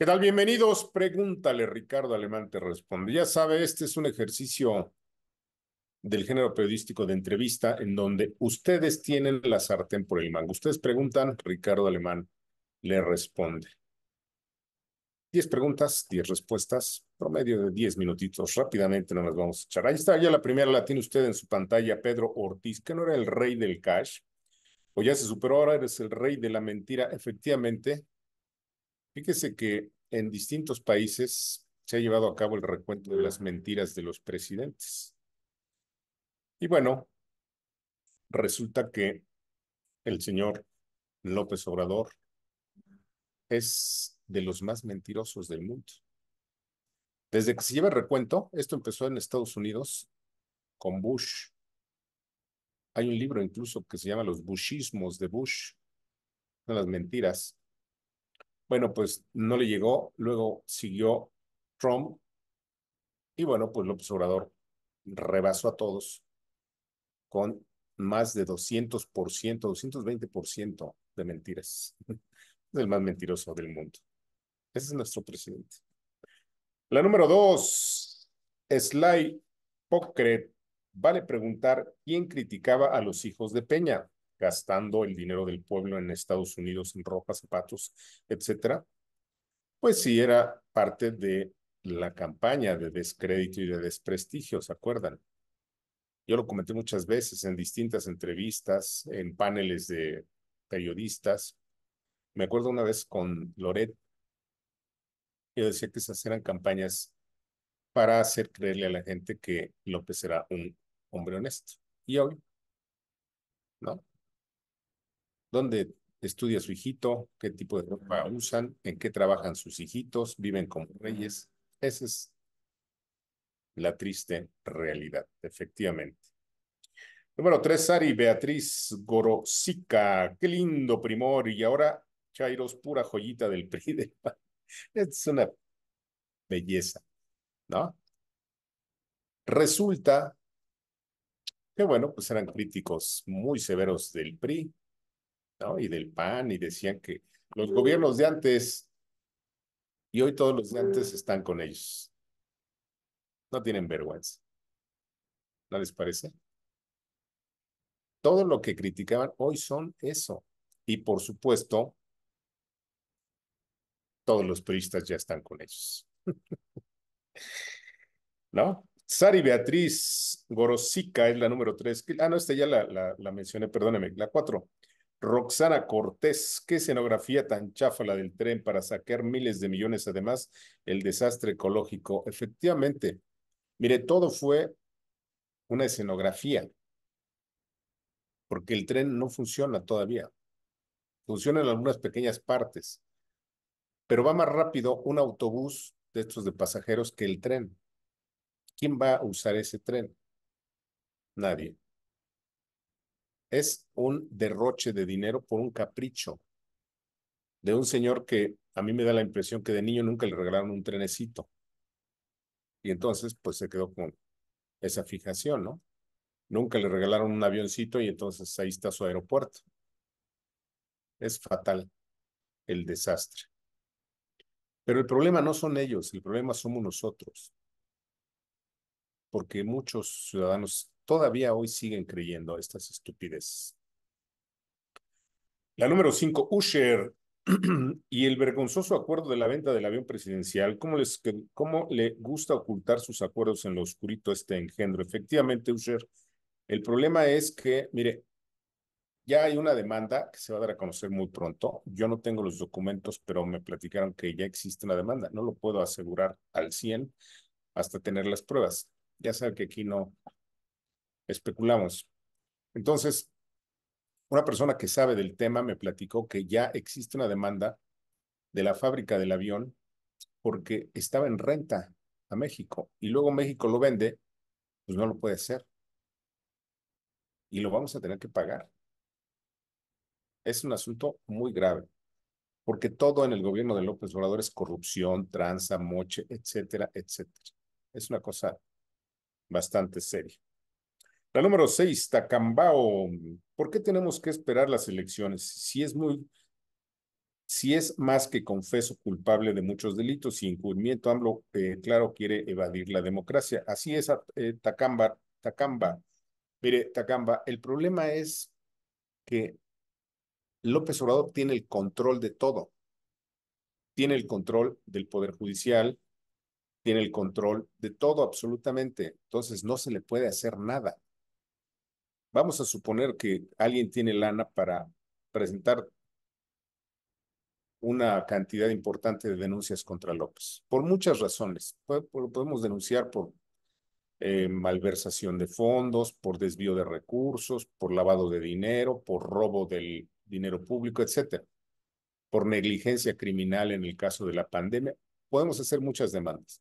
¿Qué tal? Bienvenidos. Pregúntale, Ricardo Alemán te responde. Ya sabe, este es un ejercicio del género periodístico de entrevista en donde ustedes tienen la sartén por el mango. Ustedes preguntan, Ricardo Alemán le responde. Diez preguntas, diez respuestas, promedio de diez minutitos. Rápidamente no nos vamos a echar. Ahí está, ya la primera la tiene usted en su pantalla, Pedro Ortiz, que no era el rey del cash. O ya se superó, ahora eres el rey de la mentira. Efectivamente, Fíjese que en distintos países se ha llevado a cabo el recuento de las mentiras de los presidentes. Y bueno, resulta que el señor López Obrador es de los más mentirosos del mundo. Desde que se lleva el recuento, esto empezó en Estados Unidos con Bush. Hay un libro incluso que se llama Los Bushismos de Bush, de las mentiras bueno, pues no le llegó, luego siguió Trump y bueno, pues López Obrador rebasó a todos con más de 200%, 220% de mentiras. Es el más mentiroso del mundo. Ese es nuestro presidente. La número dos, Sly Pocret, vale preguntar quién criticaba a los hijos de Peña gastando el dinero del pueblo en Estados Unidos en ropa, zapatos, etcétera, pues sí era parte de la campaña de descrédito y de desprestigio, ¿se acuerdan? Yo lo comenté muchas veces en distintas entrevistas, en paneles de periodistas. Me acuerdo una vez con Loret, yo decía que esas eran campañas para hacer creerle a la gente que López era un hombre honesto. Y hoy, ¿no? dónde estudia su hijito, qué tipo de ropa usan, en qué trabajan sus hijitos, viven como reyes. Esa es la triste realidad, efectivamente. Número tres, Sari Beatriz Gorosica. Qué lindo primor. Y ahora Chairos, pura joyita del PRI. Es una belleza, ¿no? Resulta que, bueno, pues eran críticos muy severos del PRI, y del PAN, y decían que los gobiernos de antes, y hoy todos los de antes mm. están con ellos. No tienen vergüenza. ¿No les parece? Todo lo que criticaban hoy son eso. Y por supuesto, todos los periodistas ya están con ellos. ¿No? Sari Beatriz Gorosica es la número tres. Ah, no, esta ya la, la, la mencioné, perdóneme, la cuatro. Roxana Cortés, qué escenografía tan chafa la del tren para sacar miles de millones, además el desastre ecológico. Efectivamente, mire, todo fue una escenografía, porque el tren no funciona todavía. Funciona en algunas pequeñas partes, pero va más rápido un autobús de estos de pasajeros que el tren. ¿Quién va a usar ese tren? Nadie es un derroche de dinero por un capricho de un señor que a mí me da la impresión que de niño nunca le regalaron un trenecito. Y entonces, pues se quedó con esa fijación, ¿no? Nunca le regalaron un avioncito y entonces ahí está su aeropuerto. Es fatal el desastre. Pero el problema no son ellos, el problema somos nosotros. Porque muchos ciudadanos todavía hoy siguen creyendo estas estupideces. La número cinco, Usher y el vergonzoso acuerdo de la venta del avión presidencial. ¿Cómo, les, cómo le gusta ocultar sus acuerdos en lo oscurito este engendro? Efectivamente, Usher, el problema es que, mire, ya hay una demanda que se va a dar a conocer muy pronto. Yo no tengo los documentos, pero me platicaron que ya existe una demanda. No lo puedo asegurar al 100 hasta tener las pruebas. Ya saben que aquí no, especulamos. Entonces, una persona que sabe del tema me platicó que ya existe una demanda de la fábrica del avión porque estaba en renta a México y luego México lo vende, pues no lo puede hacer. Y lo vamos a tener que pagar. Es un asunto muy grave, porque todo en el gobierno de López Obrador es corrupción, tranza, moche, etcétera, etcétera. Es una cosa bastante seria. La número seis, Tacambao. ¿Por qué tenemos que esperar las elecciones? Si es muy, si es más que confeso culpable de muchos delitos y encubrimiento, AMLO, eh, claro, quiere evadir la democracia. Así es, eh, Tacamba, Tacamba. Mire, Tacamba, el problema es que López Obrador tiene el control de todo. Tiene el control del Poder Judicial, tiene el control de todo absolutamente. Entonces no se le puede hacer nada Vamos a suponer que alguien tiene lana para presentar una cantidad importante de denuncias contra López, por muchas razones. Podemos denunciar por eh, malversación de fondos, por desvío de recursos, por lavado de dinero, por robo del dinero público, etc. por negligencia criminal en el caso de la pandemia. Podemos hacer muchas demandas.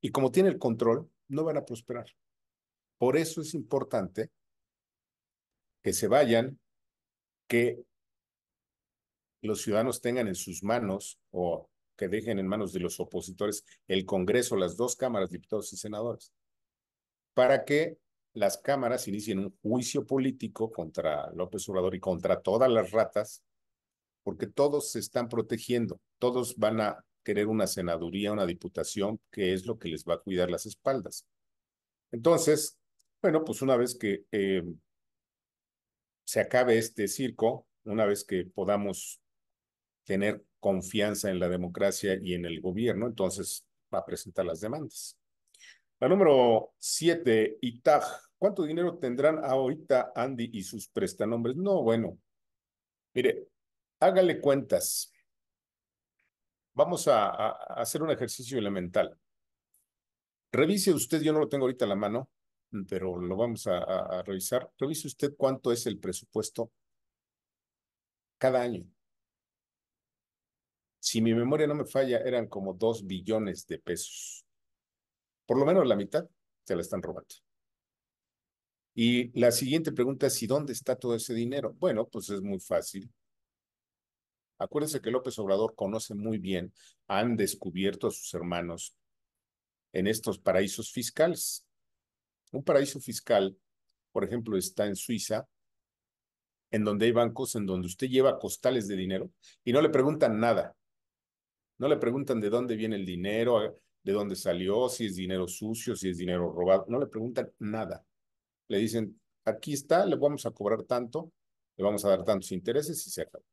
Y como tiene el control, no van a prosperar. Por eso es importante que se vayan, que los ciudadanos tengan en sus manos o que dejen en manos de los opositores el Congreso, las dos cámaras, diputados y senadores, para que las cámaras inicien un juicio político contra López Obrador y contra todas las ratas, porque todos se están protegiendo, todos van a querer una senaduría, una diputación, que es lo que les va a cuidar las espaldas. Entonces, bueno, pues una vez que eh, se acabe este circo, una vez que podamos tener confianza en la democracia y en el gobierno, entonces va a presentar las demandas. La número siete, ITAG. ¿Cuánto dinero tendrán ahorita Andy y sus prestanombres? No, bueno, mire, hágale cuentas. Vamos a, a hacer un ejercicio elemental. Revise usted, yo no lo tengo ahorita en la mano, pero lo vamos a, revisar. Revise usted cuánto es el presupuesto cada año. Si mi memoria no me falla, eran como dos billones de pesos. Por lo menos la mitad se la están robando. Y la siguiente pregunta es, ¿y dónde está todo ese dinero? Bueno, pues es muy fácil. Acuérdense que López Obrador conoce muy bien, han descubierto a sus hermanos en estos paraísos fiscales. Un paraíso fiscal, por ejemplo, está en Suiza, en donde hay bancos en donde usted lleva costales de dinero y no le preguntan nada. No le preguntan de dónde viene el dinero, de dónde salió, si es dinero sucio, si es dinero robado. No le preguntan nada. Le dicen, aquí está, le vamos a cobrar tanto, le vamos a dar tantos intereses y se acabó.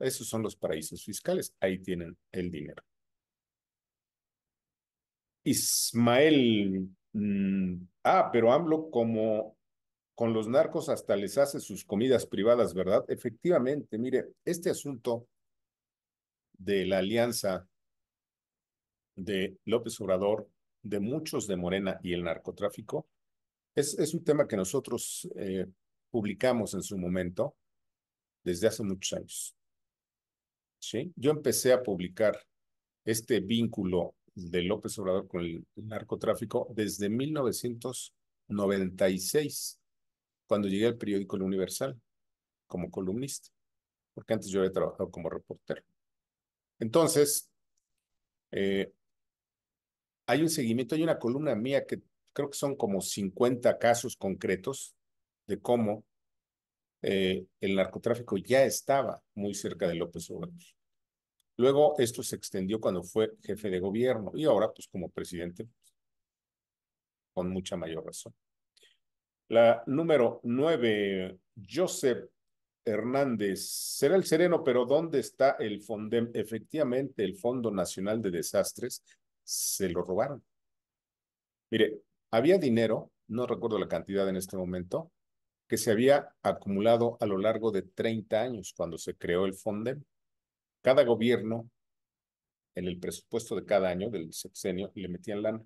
Esos son los paraísos fiscales. Ahí tienen el dinero. Ismael Ah, pero hablo como con los narcos hasta les hace sus comidas privadas, ¿verdad? Efectivamente, mire, este asunto de la alianza de López Obrador, de muchos de Morena y el narcotráfico, es, un tema que nosotros eh, publicamos en su momento desde hace muchos años. ¿Sí? Yo empecé a publicar este vínculo de López Obrador con el narcotráfico desde 1996, cuando llegué al periódico El Universal como columnista, porque antes yo había trabajado como reportero. Entonces, eh, hay un seguimiento, hay una columna mía que creo que son como 50 casos concretos de cómo eh, el narcotráfico ya estaba muy cerca de López Obrador. Luego esto se extendió cuando fue jefe de gobierno y ahora pues como presidente con mucha mayor razón. La número nueve, Joseph Hernández. Será el sereno, pero ¿dónde está el FONDEM? Efectivamente, el Fondo Nacional de Desastres se lo robaron. Mire, había dinero, no recuerdo la cantidad en este momento, que se había acumulado a lo largo de 30 años cuando se creó el FONDEM. Cada gobierno, en el presupuesto de cada año, del sexenio, le metían lana.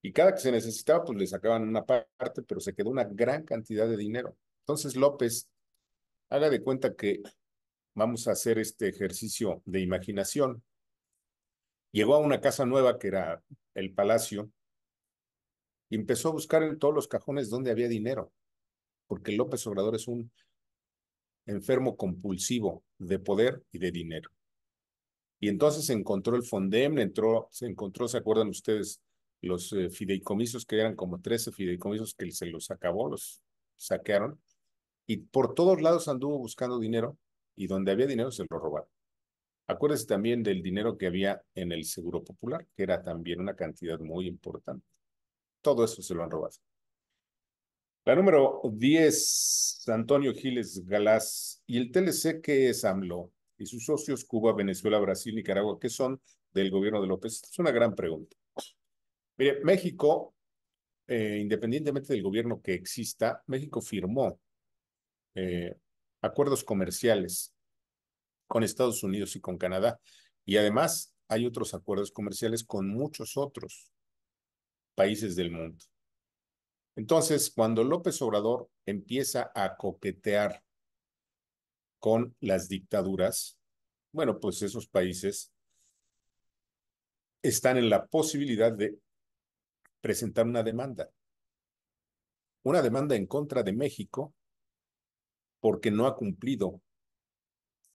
Y cada que se necesitaba, pues le sacaban una parte, pero se quedó una gran cantidad de dinero. Entonces, López, haga de cuenta que vamos a hacer este ejercicio de imaginación. Llegó a una casa nueva que era el palacio y empezó a buscar en todos los cajones donde había dinero, porque López Obrador es un enfermo compulsivo de poder y de dinero. Y entonces se encontró el Fondem, entró, se encontró, ¿se acuerdan ustedes? Los eh, fideicomisos que eran como 13 fideicomisos que se los acabó, los saquearon. Y por todos lados anduvo buscando dinero y donde había dinero se lo robaron. Acuérdense también del dinero que había en el Seguro Popular, que era también una cantidad muy importante. Todo eso se lo han robado. La número 10, Antonio Giles Galás. ¿Y el TLC qué es AMLO? ¿Y sus socios Cuba, Venezuela, Brasil, Nicaragua, qué son del gobierno de López? Es una gran pregunta. Mire, México, eh, independientemente del gobierno que exista, México firmó eh, acuerdos comerciales con Estados Unidos y con Canadá. Y además hay otros acuerdos comerciales con muchos otros países del mundo. Entonces, cuando López Obrador empieza a coquetear con las dictaduras, bueno, pues esos países están en la posibilidad de presentar una demanda. Una demanda en contra de México porque no ha cumplido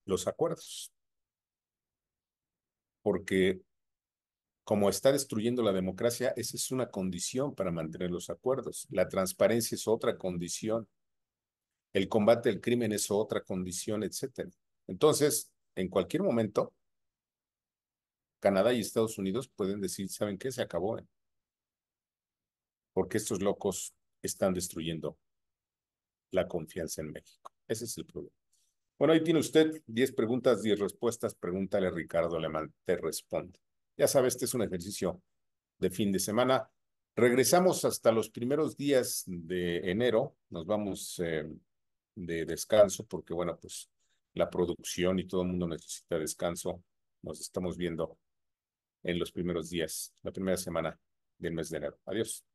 los acuerdos. Porque como está destruyendo la democracia, esa es una condición para mantener los acuerdos. La transparencia es otra condición. El combate al crimen es otra condición, etc. Entonces, en cualquier momento, Canadá y Estados Unidos pueden decir, ¿saben qué? Se acabó. ¿eh? Porque estos locos están destruyendo la confianza en México. Ese es el problema. Bueno, ahí tiene usted 10 preguntas, 10 respuestas. Pregúntale a Ricardo Alemán, te responde. Ya sabes, este es un ejercicio de fin de semana. Regresamos hasta los primeros días de enero. Nos vamos eh, de descanso porque, bueno, pues la producción y todo el mundo necesita descanso. Nos estamos viendo en los primeros días, la primera semana del mes de enero. Adiós.